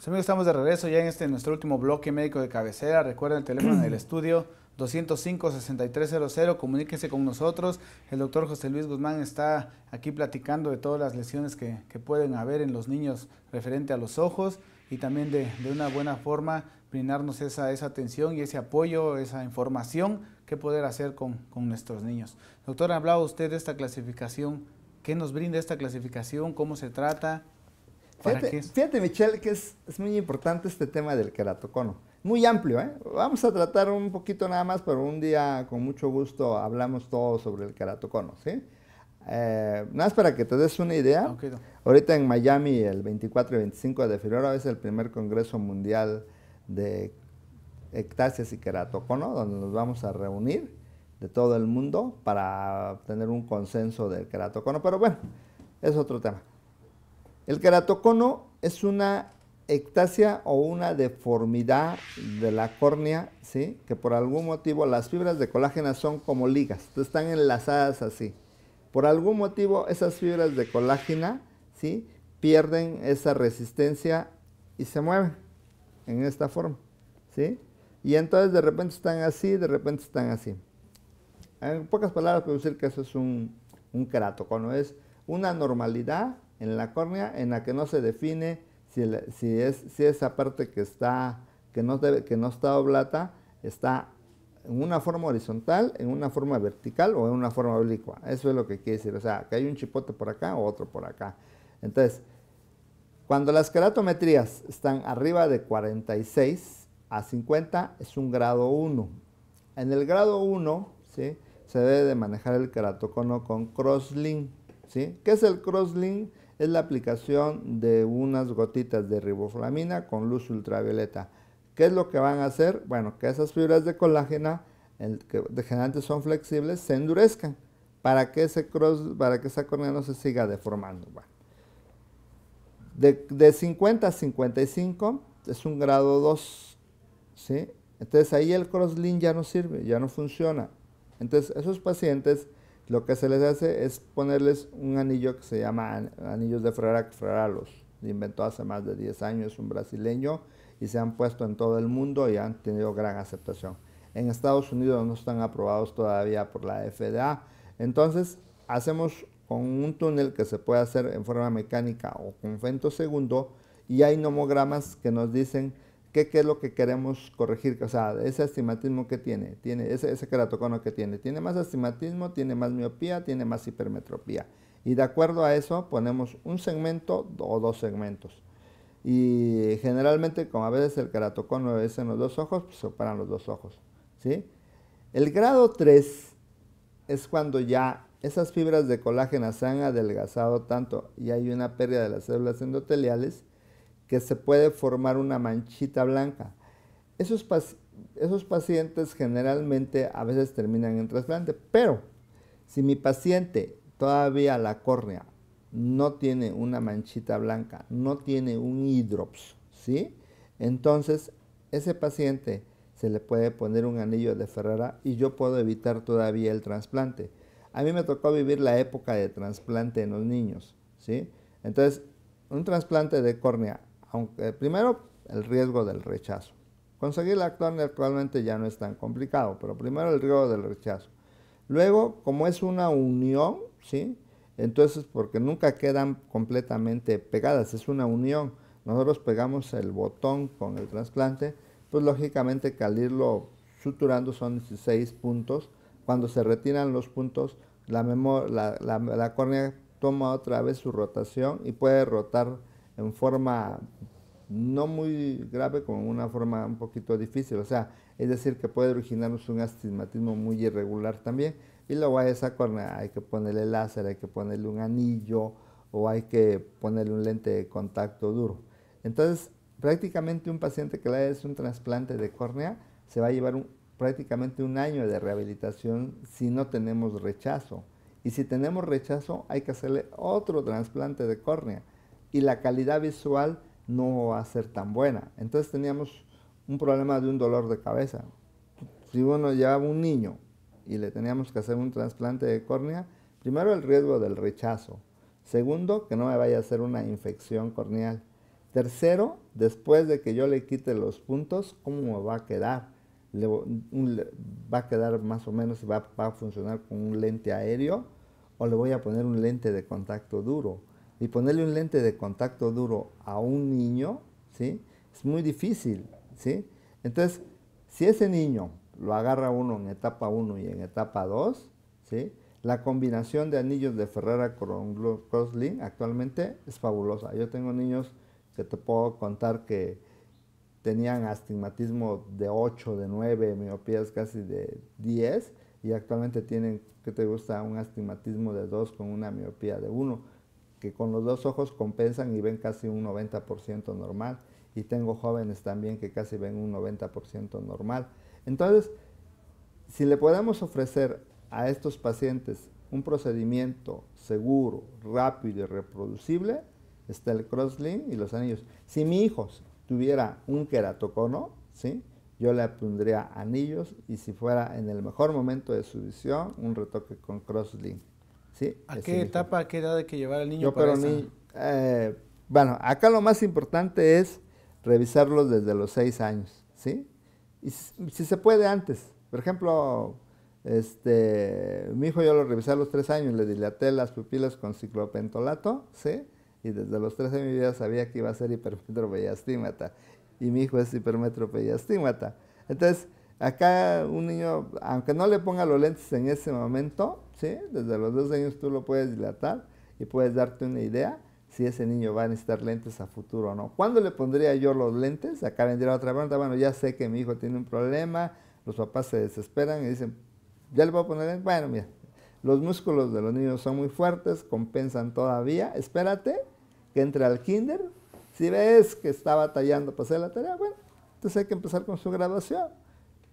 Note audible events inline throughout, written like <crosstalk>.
Pues, amigos, estamos de regreso ya en este nuestro último bloque médico de cabecera. Recuerden el teléfono del <clears throat> estudio 205-6300. comuníquese con nosotros. El doctor José Luis Guzmán está aquí platicando de todas las lesiones que, pueden haber en los niños referente a los ojos y también de, una buena forma brindarnos esa, esa atención y ese apoyo, esa información que poder hacer con, con nuestros niños. Doctor, hablaba usted de esta clasificación. ¿Qué nos brinda esta clasificación? ¿Cómo se trata? Fíjate, Michelle, que es, muy importante este tema del queratocono. Muy amplio, ¿eh? Vamos a tratar un poquito nada más, pero un día con mucho gusto hablamos todo sobre el queratocono, ¿sí? Eh, nada más para que te des una idea. Ahorita en Miami, el 24 y 25 de febrero, es el primer Congreso Mundial de ectasias y Queratocono, donde nos vamos a reunir de todo el mundo para tener un consenso del queratocono. Pero bueno, es otro tema. El keratocono es una ectasia o una deformidad de la córnea, ¿sí? Que por algún motivo las fibras de colágena son como ligas, están enlazadas así. Por algún motivo esas fibras de colágena, ¿sí? Pierden esa resistencia y se mueven en esta forma, ¿sí? Y entonces de repente están así, de repente están así. En pocas palabras puedo decir que eso es un, un keratocono, es una normalidad en la córnea en la que no se define si, es, si esa parte que, está, que, no que no está oblata está en una forma horizontal, en una forma vertical o en una forma oblicua. Eso es lo que quiere decir. O sea, que hay un chipote por acá o otro por acá. Entonces, cuando las queratometrías están arriba de 46 a 50 es un grado 1. En el grado 1 ¿sí? se debe de manejar el queratocono con crosslink. ¿sí? ¿Qué es el crosslink? es la aplicación de unas gotitas de riboflamina con luz ultravioleta. ¿Qué es lo que van a hacer? Bueno, que esas fibras de colágena, que generalmente son flexibles, se endurezcan para que, ese cross, para que esa córnea no se siga deformando. de, de, 50 a 55 es un grado 2, ¿sí? Entonces ahí el crosslink ya no sirve, ya no funciona. Entonces esos pacientes lo que se les hace es ponerles un anillo que se llama anillos de Frerac Frera, Lo inventó hace más de 10 años un brasileño y se han puesto en todo el mundo y han tenido gran aceptación. En Estados Unidos no están aprobados todavía por la FDA. Entonces, hacemos con un túnel que se puede hacer en forma mecánica o con segundo y hay nomogramas que nos dicen ¿Qué, ¿qué, es lo que queremos corregir? O sea, ese astigmatismo que tiene, tiene ese, ese, queratocono que tiene, tiene más astigmatismo, tiene más miopía, tiene más hipermetropía. Y de acuerdo a eso ponemos un segmento o dos segmentos. Y generalmente, como a veces el queratocono es en los dos ojos, pues se operan los dos ojos. ¿sí? El grado 3 es cuando ya esas fibras de colágena se han adelgazado tanto y hay una pérdida de las células endoteliales que se puede formar una manchita blanca. Esos, esos pacientes generalmente a veces terminan en trasplante, pero si mi paciente todavía la córnea no tiene una manchita blanca, no tiene un hidrops, ¿sí? Entonces, ese paciente se le puede poner un anillo de Ferrara y yo puedo evitar todavía el trasplante. A mí me tocó vivir la época de trasplante en los niños, ¿sí? Entonces, un trasplante de córnea aunque eh, primero el riesgo del rechazo. Conseguir la córnea actualmente ya no es tan complicado, pero primero el riesgo del rechazo. Luego, como es una unión, ¿sí? Entonces, porque nunca quedan completamente pegadas, es una unión. Nosotros pegamos el botón con el trasplante, pues lógicamente que suturando son 16 puntos. Cuando se retiran los puntos, la, la córnea toma otra vez su rotación y puede rotar en forma no muy grave, como una forma un poquito difícil. O sea, es decir, que puede originarnos un astigmatismo muy irregular también. Y luego a esa córnea hay que ponerle láser, hay que ponerle un anillo o hay que ponerle un lente de contacto duro. Entonces, prácticamente un paciente que le es un trasplante de córnea se va a llevar un, prácticamente un año de rehabilitación si no tenemos rechazo. Y si tenemos rechazo, hay que hacerle otro trasplante de córnea y la calidad visual no va a ser tan buena. Entonces teníamos un problema de un dolor de cabeza. Si uno llevaba un niño y le teníamos que hacer un trasplante de córnea, primero el riesgo del rechazo. Segundo, que no me vaya a hacer una infección corneal. Tercero, después de que yo le quite los puntos, ¿cómo va a quedar? va a quedar más o menos, va, va a funcionar con un lente aéreo o le voy a poner un lente de contacto duro y ponerle un lente de contacto duro a un niño, ¿sí? Es muy difícil, ¿sí? Entonces, si ese niño lo agarra uno en etapa 1 y en etapa 2, ¿sí? La combinación de anillos de Ferrara con actualmente es fabulosa. Yo tengo niños que te puedo contar que tenían astigmatismo de 8, de 9, miopías casi de 10 y actualmente tienen, ¿qué te gusta? Un astigmatismo de 2 con una miopía de 1 que con los dos ojos compensan y ven casi un 90% normal. Y tengo jóvenes también que casi ven un 90% normal. Entonces, si le podemos ofrecer a estos pacientes un procedimiento seguro, rápido y reproducible, está el crosslink y los anillos. Si mi hijo tuviera un queratocono, ¿sí? yo le pondría anillos y si fuera en el mejor momento de su visión, un retoque con crosslink. ¿A qué etapa, a qué edad hay que llevar al niño para eh, bueno, acá lo más importante es revisarlos desde los 6 años, ¿sí? Y si, se puede antes. Por ejemplo, este, mi hijo yo lo revisé a los tres años, le dilaté las pupilas con ciclopentolato, ¿sí? Y desde los tres años mi ya sabía que iba a ser hipermétrope Y mi hijo es astímata, Entonces, Acá un niño, aunque no le ponga los lentes en ese momento, ¿sí? desde los dos años tú lo puedes dilatar y puedes darte una idea si ese niño va a necesitar lentes a futuro o no. ¿Cuándo le pondría yo los lentes? Acá vendría otra pregunta, bueno, ya sé que mi hijo tiene un problema, los papás se desesperan y dicen, ya le voy a poner lentes. Bueno, mira, los músculos de los niños son muy fuertes, compensan todavía, espérate que entre al kinder, si ves que está batallando para hacer la tarea, bueno, entonces hay que empezar con su graduación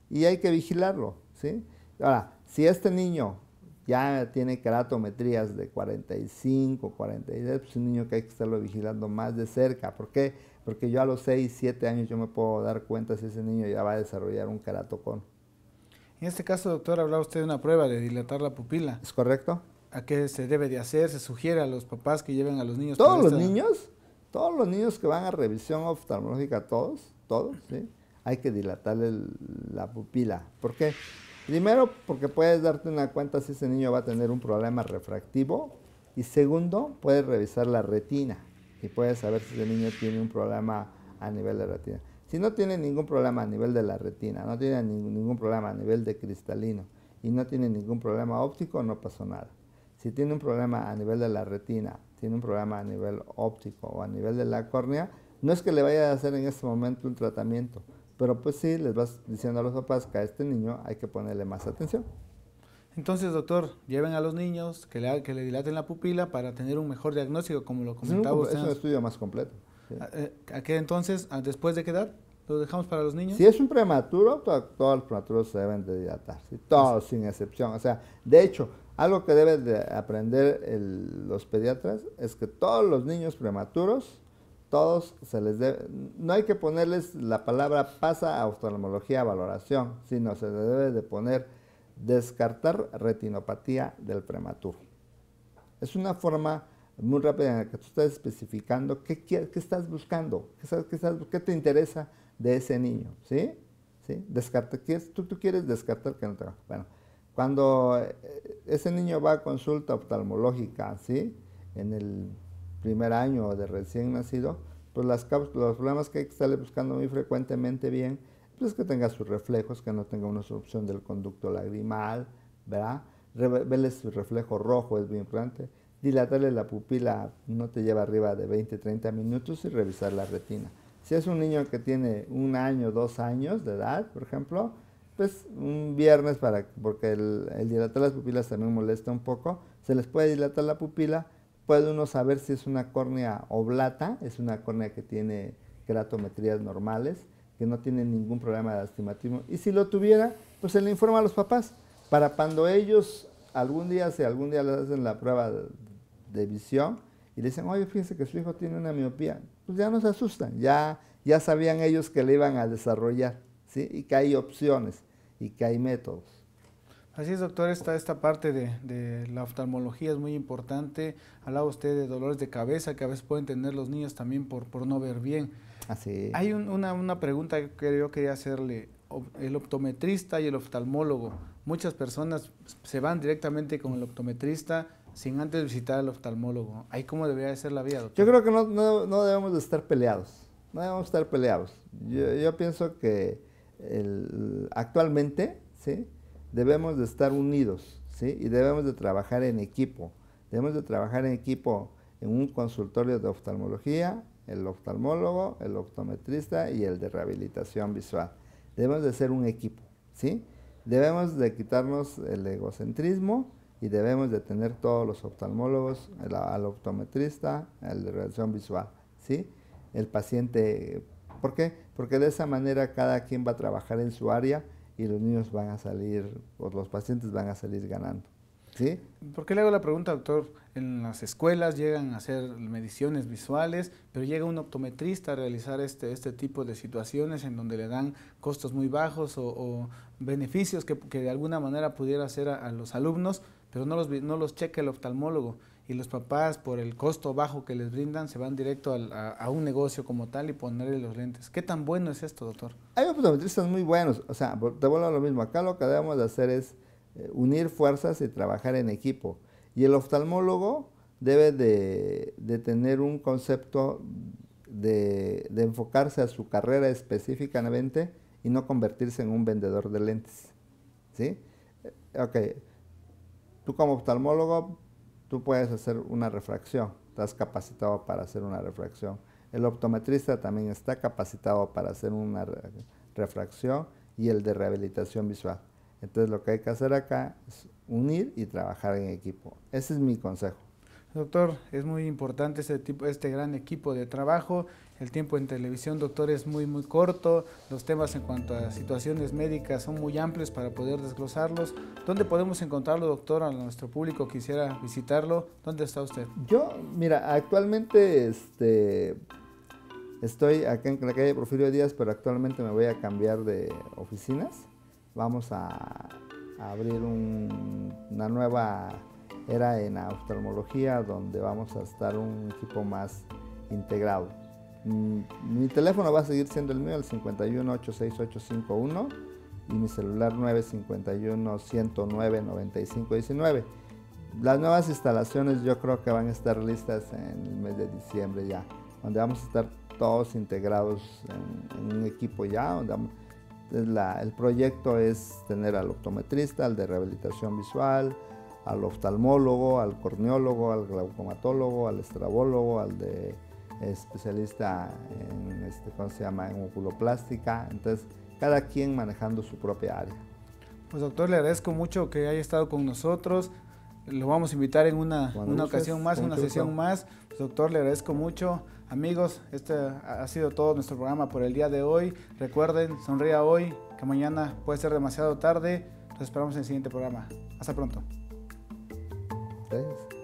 y hay que vigilarlo, ¿sí? Ahora, si este niño ya tiene keratometrías de 45, 46, pues un niño que hay que estarlo vigilando más de cerca. ¿Por qué? Porque yo a los 6, 7 años yo me puedo dar cuenta si ese niño ya va a desarrollar un keratocón. En este caso, doctor, hablaba usted de una prueba de dilatar la pupila. ¿Es correcto? ¿A qué se debe de hacer? ¿Se sugiere a los papás que lleven a los niños? ¿Todos los niños? Todos los niños que van a revisión oftalmológica, todos, todos, ¿sí? hay que dilatarle la pupila. ¿Por qué? Primero, porque puedes darte una cuenta si ese niño va a tener un problema refractivo. Y segundo, puedes revisar la retina y puedes saber si ese niño tiene un problema a nivel de retina. Si no tiene ningún problema a nivel de la retina, no tiene ningún problema a nivel de cristalino y no tiene ningún problema óptico, no pasó nada. Si tiene un problema a nivel de la retina, tiene un problema a nivel óptico o a nivel de la córnea, no es que le vaya a hacer en este momento un tratamiento, pero pues sí, les vas diciendo a los papás que a este niño hay que ponerle más atención. Entonces, doctor, lleven a los niños, que le, que le dilaten la pupila para tener un mejor diagnóstico, como lo comentaba usted. Es un estudio más completo. Ah, eh, ¿A, qué entonces, después de qué edad, lo dejamos para los niños? Si es un prematuro, todos los prematuros se deben de dilatar, todos sin excepción. O sea, de hecho, algo que deben de aprender los pediatras es que todos los niños prematuros todos se les debe, no hay que ponerles la palabra pasa a oftalmología valoración, sino se debe de poner descartar retinopatía del prematuro. Es una forma muy rápida en la que tú estás especificando qué, quieres estás buscando, qué, te interesa de ese niño, ¿sí? ¿Sí? Descarta, tú, tú quieres descartar que no a... Bueno, cuando eh, ese niño va a consulta oftalmológica, ¿sí? En el primer año o de recién nacido, pues las los problemas que hay que estarle buscando muy frecuentemente bien, pues que tenga sus reflejos, que no tenga una obstrucción del conducto lagrimal, ¿verdad? Verle su reflejo rojo es bien importante. Dilatarle la pupila no te lleva arriba de 20, 30 minutos y revisar la retina. Si es un niño que tiene un año, dos años de edad, por ejemplo, pues un viernes, para, porque el dilatar las pupilas también molesta un poco, se les puede dilatar la pupila, puede uno saber si es una córnea oblata, es una córnea que tiene queratometrías normales, que no tiene ningún problema de astigmatismo. Y si lo tuviera, pues se le informa a los papás para cuando ellos algún día, si algún día le hacen la prueba de, visión y le dicen, oye, fíjense que su hijo tiene una miopía, pues ya no se asustan, ya, ya sabían ellos que le iban a desarrollar, ¿sí? Y que hay opciones y que hay métodos. Así es, doctor, esta, esta parte de, de, la oftalmología es muy importante. Hablaba usted de dolores de cabeza que a veces pueden tener los niños también por, por no ver bien. Así. Hay una, una pregunta que yo quería hacerle. El optometrista y el oftalmólogo. Muchas personas se van directamente con el optometrista sin antes visitar al oftalmólogo. ¿Ahí cómo debería ser la vía, doctor? Yo creo que no, no, no debemos de estar peleados. No debemos estar peleados. Yo, yo pienso que actualmente, ¿sí? debemos de estar unidos, ¿sí? Y debemos de trabajar en equipo. Debemos de trabajar en equipo en un consultorio de oftalmología, el oftalmólogo, el optometrista y el de rehabilitación visual. Debemos de ser un equipo, ¿sí? Debemos de quitarnos el egocentrismo y debemos de tener todos los oftalmólogos, al optometrista, el de rehabilitación visual, ¿sí? El paciente, ¿por qué? Porque de esa manera cada quien va a trabajar en su área y los niños van a salir, o los pacientes van a salir ganando. ¿Sí? ¿Por qué le hago la pregunta, doctor? En las escuelas llegan a hacer mediciones visuales, pero llega un optometrista a realizar este, este tipo de situaciones en donde le dan costos muy bajos o, beneficios que, de alguna manera pudiera hacer a, los alumnos, pero no los, no los checa el oftalmólogo y los papás por el costo bajo que les brindan se van directo a, un negocio como tal y ponerle los lentes. ¿Qué tan bueno es esto, doctor? Hay optometristas muy buenos, o sea, te vuelvo a lo mismo, acá lo que debemos de hacer es eh, unir fuerzas y trabajar en equipo. Y el oftalmólogo debe de, tener un concepto de, de, enfocarse a su carrera específicamente y no convertirse en un vendedor de lentes. ¿Sí? Eh, ok, tú como oftalmólogo tú puedes hacer una refracción, estás capacitado para hacer una refracción. El optometrista también está capacitado para hacer una refracción y el de rehabilitación visual. Entonces lo que hay que hacer acá es unir y trabajar en equipo. Ese es mi consejo. Doctor, es muy importante este, este gran equipo de trabajo. El tiempo en televisión, doctor, es muy, muy corto. Los temas en cuanto a situaciones médicas son muy amplios para poder desglosarlos. ¿Dónde podemos encontrarlo, doctor, a nuestro público quisiera visitarlo? ¿Dónde está usted? Yo, mira, actualmente este, estoy acá en la calle Porfirio Díaz, pero actualmente me voy a cambiar de oficinas. Vamos a, abrir una nueva era en oftalmología donde vamos a estar un equipo más integrado. Mm, mi teléfono va a seguir siendo el mío, el 51-86851 y mi celular 951-109-9519. Las nuevas instalaciones yo creo que van a estar listas en el mes de diciembre ya, donde vamos a estar todos integrados en, un equipo ya. Donde el proyecto es tener al optometrista, al de rehabilitación visual, al oftalmólogo, al corneólogo, al glaucomatólogo, al estrabólogo, al de eh, especialista en, este, se llama?, en oculoplástica. Entonces, cada quien manejando su propia área. Pues doctor, le agradezco mucho que haya estado con nosotros. Lo vamos a invitar en una, ocasión más, una sesión más. Pues, doctor, le agradezco mucho. Amigos, este ha sido todo nuestro programa por el día de hoy. Recuerden, sonría hoy, que mañana puede ser demasiado tarde. Los esperamos en el siguiente programa. Hasta pronto. 哎。